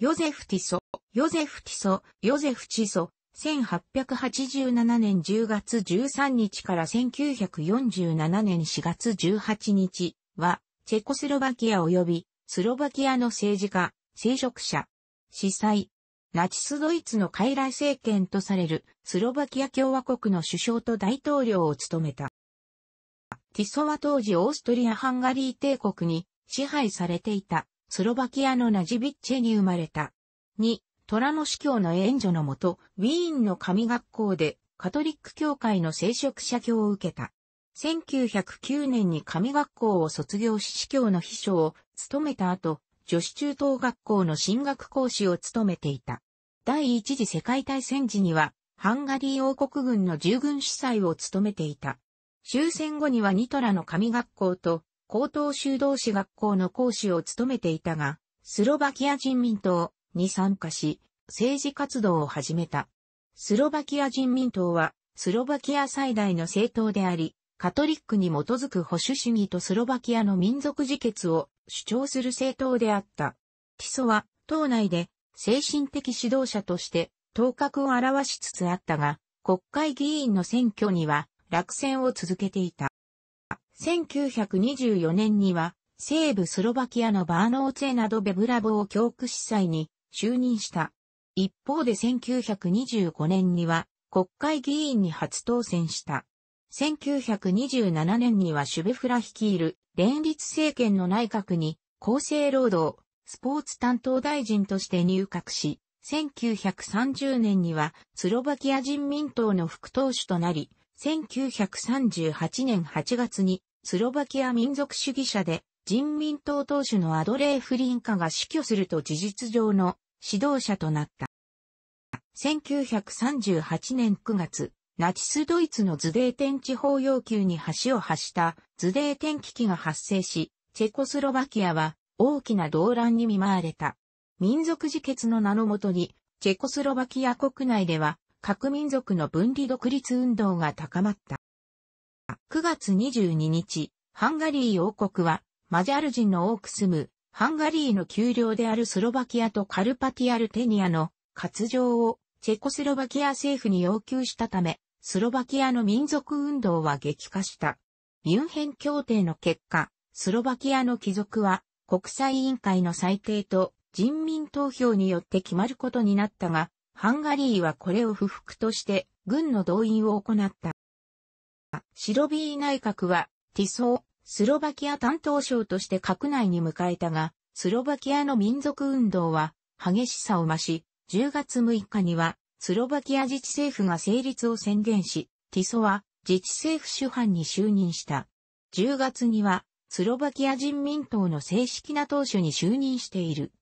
ヨゼフ・ティソ、ヨゼフ・ティソ、ヨゼフ・チソ、1887年10月13日から1947年4月18日は、チェコスロバキア及びスロバキアの政治家、聖職者、司祭、ナチスドイツの傀儡政権とされるスロバキア共和国の首相と大統領を務めた。ティソは当時オーストリア・ハンガリー帝国に支配されていたスロバキアのナジビッチェに生まれた。2、虎の司教の援助のもと、ウィーンの神学校で、カトリック教会の聖職者教を受けた。1909年に神学校を卒業し司教の秘書を務めた後、女子中等学校の進学講師を務めていた。第一次世界大戦時には、ハンガリー王国軍の従軍司祭を務めていた。終戦後にはニトラの神学校と高等修道士学校の講師を務めていたが、スロバキア人民党に参加し、政治活動を始めた。スロバキア人民党は、スロバキア最大の政党であり、カトリックに基づく保守主義とスロバキアの民族自決を主張する政党であった。ティソは、党内で精神的指導者として頭角を現しつつあったが、国会議員の選挙には落選を続けていた。1924年には、西部スロバキアのバーノーツェなどベブラボを教区司祭に就任した。一方で1925年には国会議員に初当選した。1927年にはシュベフラ率いる連立政権の内閣に厚生労働、スポーツ担当大臣として入閣し、1930年にはスロバキア人民党の副党首となり、1938年8月にスロバキア民族主義者で、人民党党首のアドレーフリンカが死去すると事実上の指導者となった。1938年9月、ナチスドイツのズデーテン地方要求に橋を発したズデーテン危機が発生し、チェコスロバキアは大きな動乱に見舞われた。民族自決の名のもとに、チェコスロバキア国内では各民族の分離独立運動が高まった。9月22日、ハンガリー王国は、マジャル人の多く住む、ハンガリーの丘陵であるスロバキアとカルパティアルテニアの割譲をチェコスロバキア政府に要求したため、スロバキアの民族運動は激化した。ミュンヘン協定の結果、スロバキアの帰属は国際委員会の裁定と人民投票によって決まることになったが、ハンガリーはこれを不服として軍の動員を行った。シロビー内閣は、ティソー、スロバキア担当省として閣内に迎えたが、スロバキアの民族運動は激しさを増し、10月6日には、スロバキア自治政府が成立を宣言し、ティソは自治政府主犯に就任した。10月には、スロバキア人民党の正式な党首に就任している。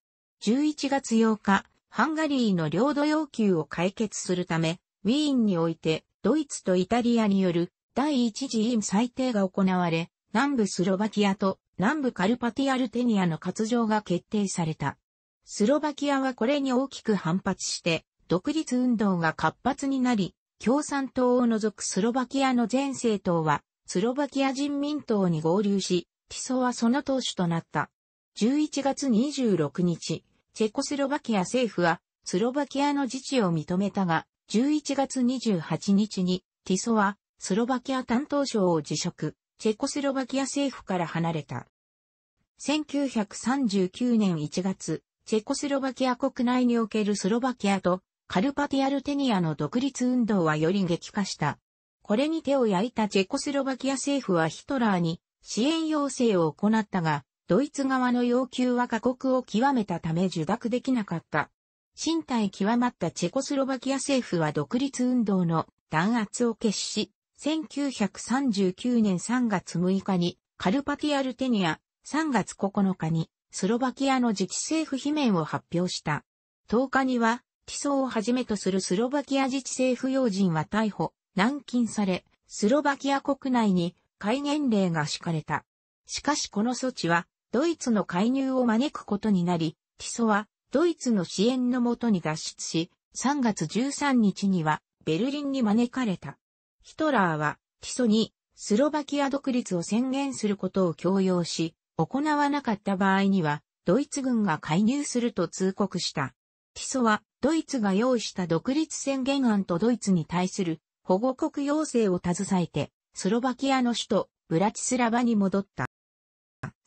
11月8日、ハンガリーの領土要求を解決するため、ウィーンにおいて、ドイツとイタリアによる第一次委員裁定が行われ、南部スロバキアと南部カルパティアルテニアの割譲が決定された。スロバキアはこれに大きく反発して、独立運動が活発になり、共産党を除くスロバキアの全政党は、スロバキア人民党に合流し、ティソはその党首となった。11月26日、チェコスロバキア政府は、スロバキアの自治を認めたが、11月28日に、ティソは、スロバキア担当省を辞職、チェコスロバキア政府から離れた。1939年1月、チェコスロバキア国内におけるスロバキアとカルパティアルテニアの独立運動はより激化した。これに手を焼いたチェコスロバキア政府はヒトラーに支援要請を行ったが、ドイツ側の要求は過酷を極めたため受諾できなかった。身体極まったチェコスロバキア政府は独立運動の弾圧を決し、1939年3月6日にカルパティアルテニア、3月9日にスロバキアの自治政府罷免を発表した。10日には、ティソをはじめとするスロバキア自治政府要人は逮捕、軟禁され、スロバキア国内に戒厳令が敷かれた。しかしこの措置は、ドイツの介入を招くことになり、ティソは、ドイツの支援のもとに脱出し、3月13日には、ベルリンに招かれた。ヒトラーは、ティソに、スロバキア独立を宣言することを強要し、行わなかった場合には、ドイツ軍が介入すると通告した。ティソは、ドイツが用意した独立宣言案とドイツに対する保護国要請を携えて、スロバキアの首都、ブラチスラバに戻った。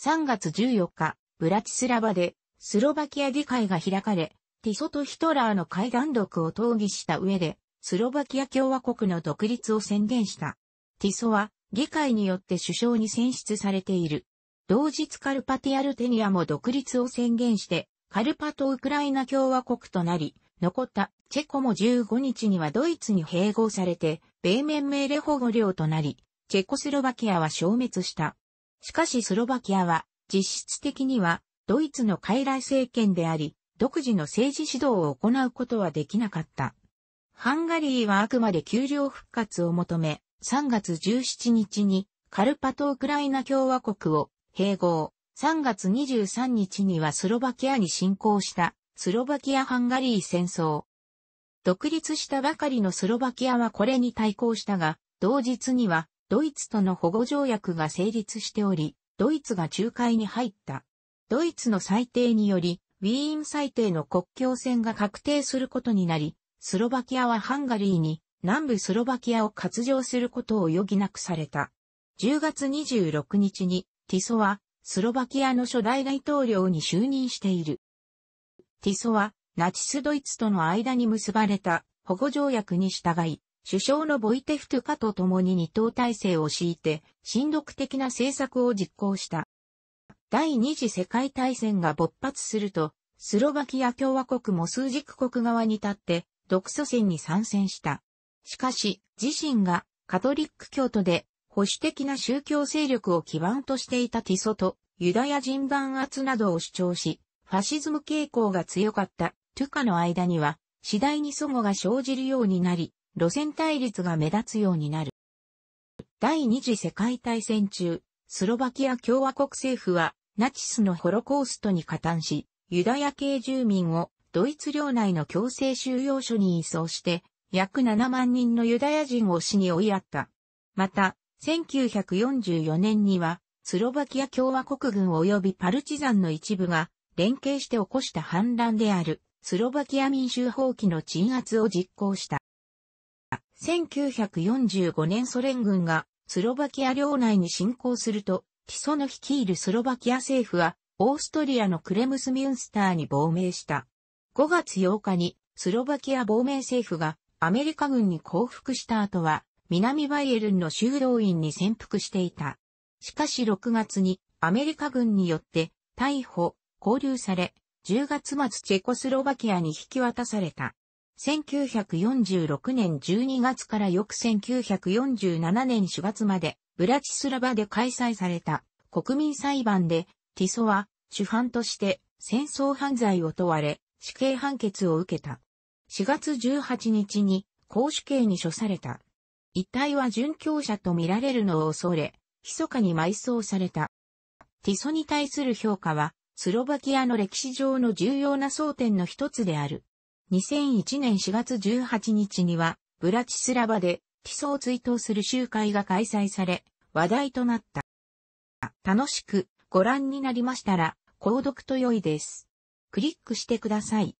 3月14日、ブラチスラバで、スロバキア議会が開かれ、ティソとヒトラーの会談録を討議した上で、スロバキア共和国の独立を宣言した。ティソは、議会によって首相に選出されている。同日カルパティアルテニアも独立を宣言して、カルパとウクライナ共和国となり、残ったチェコも15日にはドイツに併合されて、米面命令保護領となり、チェコスロバキアは消滅した。しかしスロバキアは、実質的には、ドイツの傀儡政権であり、独自の政治指導を行うことはできなかった。ハンガリーはあくまで給料復活を求め、3月17日にカルパト・ウクライナ共和国を併合、3月23日にはスロバキアに侵攻したスロバキア・ハンガリー戦争。独立したばかりのスロバキアはこれに対抗したが、同日にはドイツとの保護条約が成立しており、ドイツが仲介に入った。ドイツの裁定により、ウィーン裁定の国境線が確定することになり、スロバキアはハンガリーに南部スロバキアを割譲することを余儀なくされた。10月26日にティソはスロバキアの初代大統領に就任している。ティソはナチスドイツとの間に結ばれた保護条約に従い、首相のボイテフトゥカと共に二党体制を敷いて、親独的な政策を実行した。第二次世界大戦が勃発すると、スロバキア共和国も数軸国側に立って、独祖戦に参戦した。しかし、自身がカトリック教徒で保守的な宗教勢力を基盤としていたティソとユダヤ人弾圧などを主張し、ファシズム傾向が強かったトゥカの間には、次第に祖母が生じるようになり、路線対立が目立つようになる。第二次世界大戦中、スロバキア共和国政府はナチスのホロコーストに加担し、ユダヤ系住民をドイツ領内の強制収容所に移送して、約7万人のユダヤ人を死に追いやった。また、1944年には、スロバキア共和国軍及びパルチザンの一部が、連携して起こした反乱である、スロバキア民衆放棄の鎮圧を実行した。1945年ソ連軍が、スロバキア領内に侵攻すると、ティソの率いるスロバキア政府は、オーストリアのクレムスミュンスターに亡命した。5月8日にスロバキア亡命政府がアメリカ軍に降伏した後は南バイエルンの修道院に潜伏していた。しかし6月にアメリカ軍によって逮捕、拘留され、10月末チェコスロバキアに引き渡された。1946年12月から翌1947年4月までブラチスラバで開催された国民裁判でティソは主犯として戦争犯罪を問われ死刑判決を受けた。4月18日に公主刑に処された。遺体は殉教者と見られるのを恐れ、密かに埋葬された。ティソに対する評価は、スロバキアの歴史上の重要な争点の一つである。2001年4月18日には、ブラチスラバで、ティソを追悼する集会が開催され、話題となった。楽しくご覧になりましたら、購読と良いです。クリックしてください。